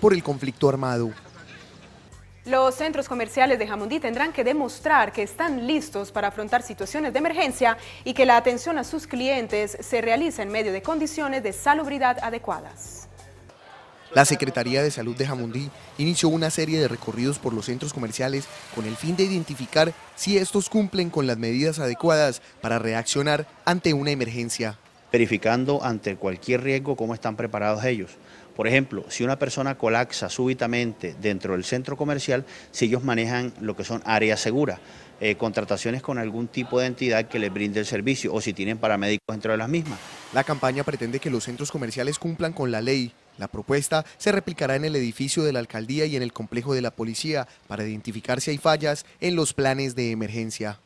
por el conflicto armado. Los centros comerciales de Jamundí tendrán que demostrar que están listos para afrontar situaciones de emergencia y que la atención a sus clientes se realiza en medio de condiciones de salubridad adecuadas. La Secretaría de Salud de Jamundí inició una serie de recorridos por los centros comerciales con el fin de identificar si estos cumplen con las medidas adecuadas para reaccionar ante una emergencia verificando ante cualquier riesgo cómo están preparados ellos. Por ejemplo, si una persona colapsa súbitamente dentro del centro comercial, si ellos manejan lo que son áreas seguras, eh, contrataciones con algún tipo de entidad que les brinde el servicio o si tienen paramédicos dentro de las mismas. La campaña pretende que los centros comerciales cumplan con la ley. La propuesta se replicará en el edificio de la alcaldía y en el complejo de la policía para identificar si hay fallas en los planes de emergencia.